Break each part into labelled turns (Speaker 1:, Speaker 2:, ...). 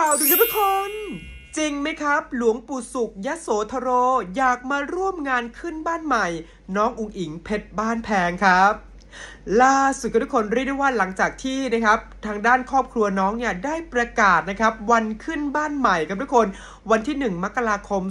Speaker 1: ล่าดูครับทุกคน จริงไหมครับ หลวงปู่สุขยโสธโร อยากมาร่วมงานขึ้นบ้านใหม่ น้องอุงอิงเพชรบ้านแพงครับล่าสุดกทุกคนเรียกได้ว่าหลังจากที่นะครับทางด้านครอบครัวน้องเนี่ยได้ประกาศนะครับวันขึ้นบ้านใหม่กับทุกคน วันที่ 1 มกราคม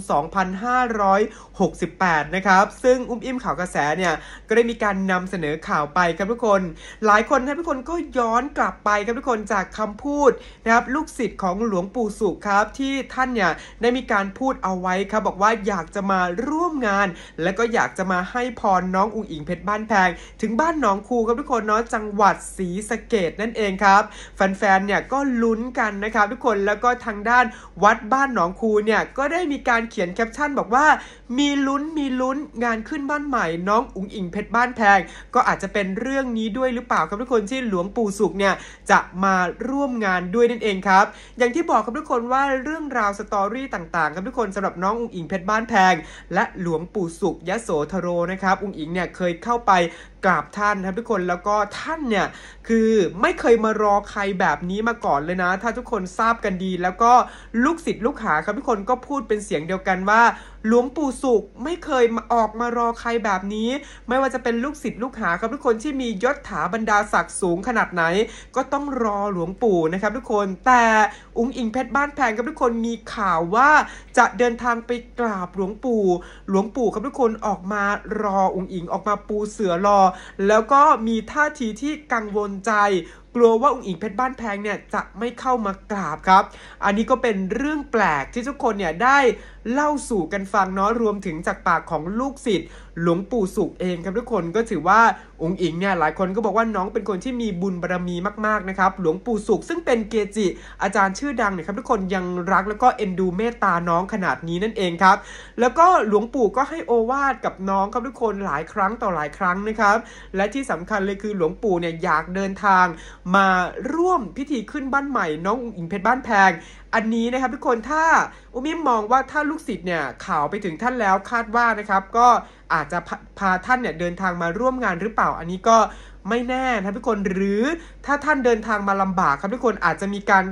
Speaker 1: 2568นะครับซึ่งอุ้มอิ่มข่าวกระแสเนี่ยก็ได้มีการนำเสนอข่าวไปครับทุกคน หลายคนนทุกคนก็ย้อนกลับไปครับทุกคนจากคำพูดนะครับลูกศิษย์ของหลวงปู่สุขครับ ที่ท่านเนี่ยได้มีการพูดเอาไว้ครับบอกว่าอยากจะมาร่วมงาน และก็อยากจะมาให้พรน้องอุ้งอิงเพชรบ้านแพงถึงบ้านน้องคูครับทุกคนเนาะจังหวัดศรีสะเกดนั่นเองครับแฟนๆเนี่ยก็ลุ้นกันนะครับทุกคนแล้วก็ทางด้านวัดบ้านหนองคูเนี่ยก็ได้มีการเขียนแคปชั่นบอกว่า มีลุ้นมีลุ้นงานขึ้นบ้านใหม่ น้องอุ๋งอิงเพชรบ้านแพง ก็อาจจะเป็นเรื่องนี้ด้วยหรือเปล่า ครับทุกคนที่หลวงปู่สุขเนี่ยจะมาร่วมงานด้วยนั่นเองครับอย่างที่บอกครับทุกคนว่าเรื่องราวสตอรี่ต่าง ๆ ครับทุกคนสำหรับน้องอุ๋งอิงเพชรบ้านแพงและหลวงปู่สุขยะโสธโรนะครับอุ๋งอิงเนี่ยเคยเข้าไปกราบท่านครับทุกคนแล้วก็ท่านเนี่ย คือไม่เคยมารอใครแบบนี้มาก่อนเลยนะ ถ้าทุกคนทราบกันดีแล้วก็ลูกศิษย์ลูกหาครับทุกคนก็พูดเป็นเสียงเดียวกันว่าหลวงปู่สุขไม่เคยออกมารอใครแบบนี้ ไม่ว่าจะเป็นลูกศิษย์ลูกหาครับทุกคนที่มียศถาบรรดาศักดิ์สูงขนาดไหน ก็ต้องรอหลวงปู่นะครับทุกคน แต่อุ้งอิงเพชรบ้านแพงครับทุกคนมีข่าวว่า จะเดินทางไปกราบหลวงปู่หลวงปู่ครับทุกคนออกมารออุ้งอิงออกมาปูเสือรอ แล้วก็มีท่าทีที่กังวลใจ กลัวว่าอุ้งอิงเพชรบ้านแพงเนี่ยจะไม่เข้ามากราบครับ อันนี้ก็เป็นเรื่องแปลกที่ทุกคนเนี่ยได้เล่าสู่กันฟังเนาะรวมถึงจากปากของลูกศิษย์หลวงปู่สุขเองครับทุกคนก็ถือว่าองค์อิงเนี่ยหลายคนก็บอกว่าน้องเป็นคนที่มีบุญบารมีมากๆนะครับหลวงปู่สุขซึ่งเป็นเกจิอาจารย์ชื่อดังเนี่ยครับทุกคนยังรักแล้วก็เอ็นดูเมตตาน้องขนาดนี้นั่นเองครับแล้วก็หลวงปู่ก็ให้โอวาดกับน้องครับทุกคนหลายครั้งต่อหลายครั้งนะครับและที่สำคัญเลยคือหลวงปู่เนี่ยอยากเดินทางมาร่วมพิธีขึ้นบ้านใหม่ น้องอิงเพชรบ้านแพงอันนี้นะครับทุกคนถ้าอุมิมมองว่าถ้าลูกศิษย์เนี่ย ข่าวไปถึงท่านแล้วคาดว่านะครับ ก็อาจจะพาท่านเนี่ยเดินทางมาร่วมงานหรือเปล่าอันนี้ก็ไม่แน่นะทุกคนหรือถ้าท่านเดินทางมาลำบาก ครับทุกคนอาจจะมีการ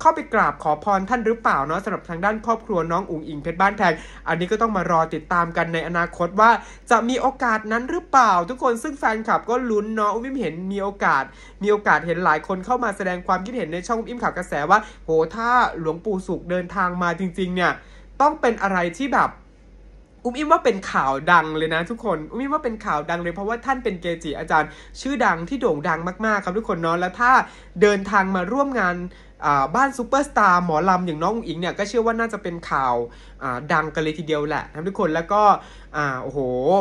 Speaker 1: เข้าไปกราบขอพรท่านหรือเปล่าเนาะสำหรับทางด้านครอบครัวน้องอุ๋งอิงเพชรบ้านแพงอันนี้ก็ต้องมารอติดตามกันในอนาคตว่าจะมีโอกาสนั้นหรือเปล่า ทุกคนซึ่งแฟนคลับก็ลุ้นเนาะอ้วิมเห็นมีโอกาส มีโอกาสเห็นหลายคนเข้ามาแสดงความคิดเห็นในช่องอิมข่าวกระแสว่า โหถ้าหลวงปู่สุขเดินทางมาจริงๆเนี่ยต้องเป็นอะไรที่แบบอุ้มอิ่มว่าเป็นข่าวดังเลยนะ ทุกคน อุ้มอิ่มว่าเป็นข่าวดังเลยเพราะว่าท่านเป็นเกจิอาจารย์ชื่อดังที่โด่งดังมากๆครับทุกคนเนาะแล้วถ้าเดินทางมาร่วมงานบ้านซูเปอร์สตาร์หมอลำอย่างน้องอุ้งอิงเนี่ยก็เชื่อว่าน่าจะเป็นข่าวดังกันเลยทีเดียวแหละทุกคนแล้วก็โอ้โห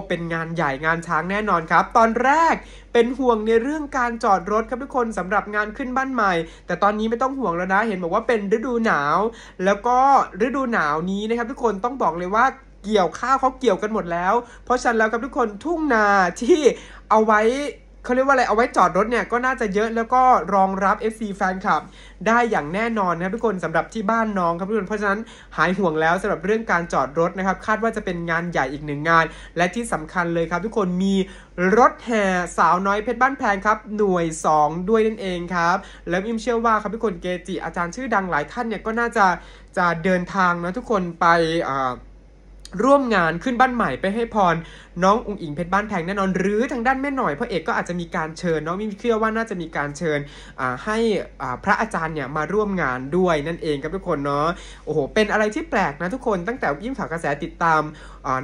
Speaker 1: เป็นงานใหญ่งานช้างแน่นอนครับ ตอนแรกเป็นห่วงในเรื่องการจอดรถครับทุกคนสำหรับงานขึ้นบ้านใหม่ แต่ตอนนี้ไม่ต้องห่วงแล้วนะเห็นบอกว่าเป็นฤดูหนาว แล้วก็ฤดูหนาวนี้นะครับทุกคนต้องบอกเลยว่าเกี่ยวข้าวเขาเกี่ยวกันหมดแล้ว เพราะฉะนั้นแล้วครับทุกคนทุ่งนาที่เอาไว้เขาเรียกว่าอะไรเอาไว้จอดรถเนี่ยก็น่าจะเยอะแล้วก็รองรับ FC แฟนคลับได้อย่างแน่นอนนะครับทุกคนสำหรับที่บ้านน้องครับทุกคนเพราะฉะนั้นหายห่วงแล้วสำหรับเรื่องการจอดรถนะครับคาดว่าจะเป็นงานใหญ่อีกหนึ่งงาน และที่สำคัญเลยครับ ทุกคนมีรถแห่สาวน้อยเพชรบ้านแพงครับหน่วย 2 ด้วยนั่นเองครับแล้วอิมเชื่อว่าครับทุกคนเกจิอาจารย์ชื่อดังหลายท่านเนี่ยก็น่าจะจะเดินทางนะทุกคนไปอ่าร่วมงานขึ้นบ้านใหม่ไปให้พร น้องอุงอิงเพชรบ้านแพงแน่นอนหรือทางด้านแม่หน่อยพระเอก ก็อาจจะมีการเชิญน้องมิเชื่อว่าน่าจะมีการเชิญ ให้พระอาจารย์เนี่ยมาร่วมงานด้วยนั่นเองครับทุกคนเนาะโอ้โหเป็นอะไรที่แปลกนะทุกคนตั้งแต่ยิ่งถ่าวกระแสติดตาม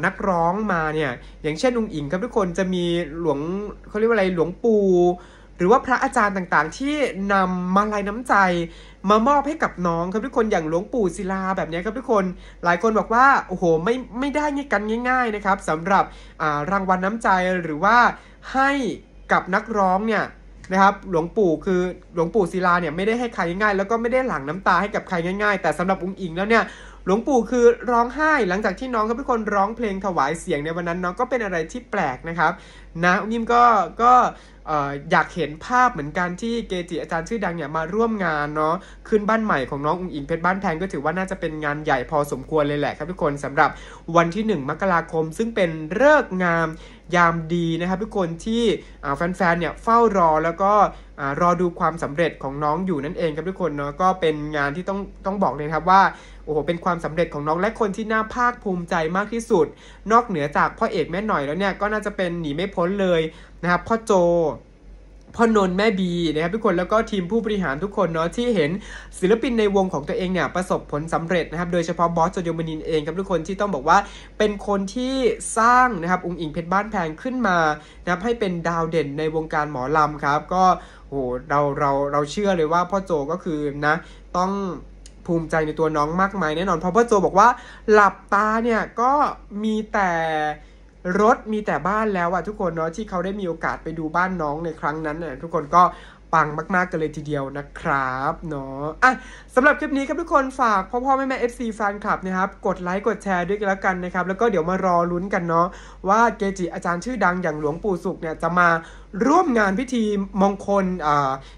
Speaker 1: นักร้องมาเนี่ย อย่างเช่นอุงอิงครับทุกคนจะมีหลวงเขาเรียกว่าอะไรหลวงปู่หรือว่าพระอาจารย์ต่างๆ ที่นำมาลายน้ำใจมามอบให้กับน้องครับทุกคนอย่างหลวงปู่ศิลาแบบนี้ครับทุกคนหลายคนบอกว่าโอ้โหไม่ไม่ได้ง่ายกันง่าย ๆนะครับสำหรับรางวัลน้ำใจหรือว่าให้กับนักร้องเนี่ยนะครับ หลวงปู่คือหลวงปู่ศิลาเนี่ยไม่ได้ให้ใครง่ายแล้วก็ไม่ได้หลั่งน้ำตาให้กับใครง่ายๆ แต่สำหรับอุ้งอิงแล้วเนี่ยหลวงปู่คือร้องไห้หลังจากที่น้องครับทุกคนร้องเพลงถวายเสียงในวันนั้นน้องก็เป็นอะไรที่แปลกนะครับนะอยิ่มก็ก็อยากเห็นภาพเหมือนกันที่เกจิอาจารย์ชื่อดังเนี่ยมาร่วมงานเนาะขึ้นบ้านใหม่ของน้องอุ๋งอิงเพชรบ้านแพงก็ถือว่าน่าจะเป็นงานใหญ่พอสมควรเลยแหละครับทุกคนสำหรับวันที่1มกราคมซึ่งเป็นเลิกงามยามดีนะครับ ทุกคนที่แฟนๆเนี่ยเฝ้ารอแล้วก็รอดูความสำเร็จของน้องอยู่นั่นเองครับ ทุกคนเนาะก็เป็นงานที่ต้องต้องบอกเลยครับว่าโอ้โหเป็นความสำเร็จของน้องและคนที่น่าภาคภูมิใจมากที่สุด นอกเหนือจากพ่อเอกแม่หน่อยแล้วเนี่ยก็น่าจะเป็นหนีไม่พ้นเลยนะครับพ่อโจ พ่อนน แม่บีนะครับทุกคนแล้วก็ทีมผู้บริหารทุกคนเนาะที่เห็นศิลปินในวงของตัวเองเนี่ยประสบผลสำเร็จนะครับ โดยเฉพาะบอสโจโยมินินเองครับทุกคนที่ต้องบอกว่า เป็นคนที่สร้างนะครับองค์อิงเพชรบ้านแพงขึ้นมานะครับให้เป็นดาวเด่นในวงการหมอลำครับ ก็โหเราเราเราเชื่อเลยว่าพ่อโจก็คือนะ ต้องภูมิใจในตัวน้องมากมายแน่นอน เพราะพ่อโจบอกว่าหลับตาเนี่ยก็มีแต่รถมีแต่บ้านแล้วอะทุกคนเนาะที่เขาได้มีโอกาสไปดูบ้านน้องในครั้งนั้นเน่ยทุกคนก็ปังมากๆกันเลยทีเดียวนะครับเนาะอ่ะสำหรับคลิปนี้ครับทุกคนฝากพ่อพ่อแม่แม่ FC แฟนคลับนะครับ กดไลค์กดแชร์ด้วยกันแล้วกันนะครับ แล้วก็เดี๋ยวมารอลุ้นกันเนาะว่าเกจิ อาจารย์ชื่อดังอย่างหลวงปู่สุขเนี่ยจะมาร่วมงานพิธีมงคล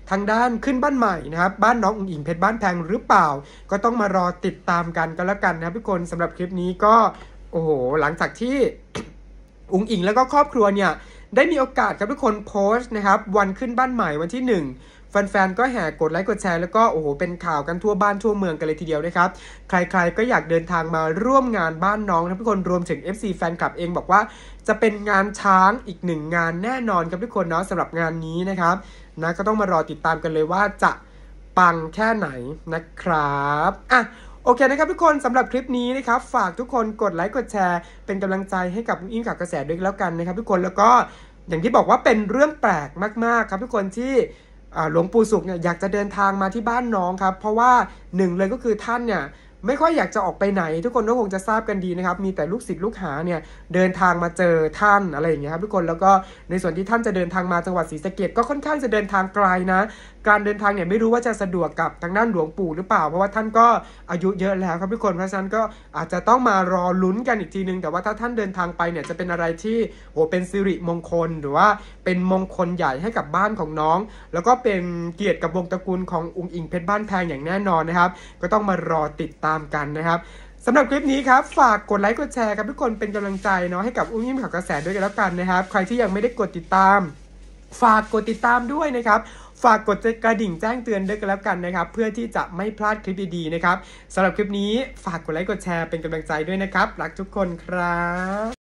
Speaker 1: ทางด้านขึ้นบ้านใหม่นะครับ บ้านน้องอุ๋งอิงเพชรบ้านแพงหรือเปล่า ก็ต้องมารอติดตามกันก็แล้วกันนะครับทุกคนสำหรับคลิปนี้ก็ โอ้โหหลังจากที่อุงอิงแล้วก็ครอบครัวเนี่ย ได้มีโอกาสครับทุกคนโพสต์นะครับวันขึ้นบ้านใหม่วันที่1แฟนๆก็แห่กดไลค์กดแชร์แล้วก็โอ้โห เป็นข่าวกันทั่วบ้านทั่วเมืองกันเลยทีเดียวนะครับ ใครๆก็อยากเดินทางมาร่วมงานบ้านน้องทุกคนรวมถึง FC แฟนคลับเองบอกว่าจะเป็นงานช้างอีกหนึ่งงานแน่นอนครับทุกคนเนาะสำหรับงานนี้นะครับนะก็ต้องมารอติดตามกันเลยว่าจะปังแค่ไหนนะครับอ่ะโอเคนะครับทุกคนสำหรับคลิปนี้นะครับฝากทุกคนกดไลค์กดแชร์เป็นกำลังใจให้กับอิงข่าวกระแสด้วยแล้วกันนะครับทุกคนแล้วก็อย่างที่บอกว่าเป็นเรื่องแปลกมากๆครับ ทุกคนที่หลวงปู่สุขเนี่ยอยากจะเดินทางมาที่บ้านน้องครับเพราะว่าหนึ่งเลยก็คือท่านเนี่ยไม่ค่อยอยากจะออกไปไหน ทุกคนก็คงจะทราบกันดีนะครับมีแต่ลูกศิษย์ลูกหาเนี่ยเดินทางมาเจอท่านอะไรอย่างเงี้ยครับทุกคนแล้วก็ในส่วนที่ท่านจะเดินทางมาจังหวัดศรีสะเกดก็ค่อนข้างจะเดินทางไกลนะการเดินทางเนี่ยไม่รู้ว่าจะสะดวกกับทางด้านหลวงปู่หรือเปล่าเพราะว่าท่านก็อายุเยอะแล้วครับทุกคนเพราะฉะนั้นก็อาจจะต้องมารอลุ้นกันอีกทีนึงแต่ว่าถ้าท่านเดินทางไปเนี่ยจะเป็นอะไรที่โอ้เป็นสิริมงคลหรือว่าเป็นมงคลใหญ่ให้กับบ้านของน้อง แล้วก็เป็นเกียรติกับวงตระกูลขององค์อิงเพชรบ้านแพงอย่างแน่นอนนะครับ ก็ต้องมารอติดตามกันนะครับสำหรับคลิปนี้ครับฝากกดไลค์กดแชร์ครับทุกคนเป็นกำลังใจเนาะให้กับอุ้งยิ้มข่าวกระแสด้วยกันแล้วกันนะครับ ใครที่ยังไม่ได้กดติดตาม ฝากกดติดตามด้วยนะครับฝากกดกระดิ่งแจ้งเตือนด้วยกันแล้วกันนะครับ เพื่อที่จะไม่พลาดคลิปดีๆนะครับสำหรับคลิปนี้ฝากกดไลค์กดแชร์เป็นกำลังใจด้วยนะครับรักทุกคนครับ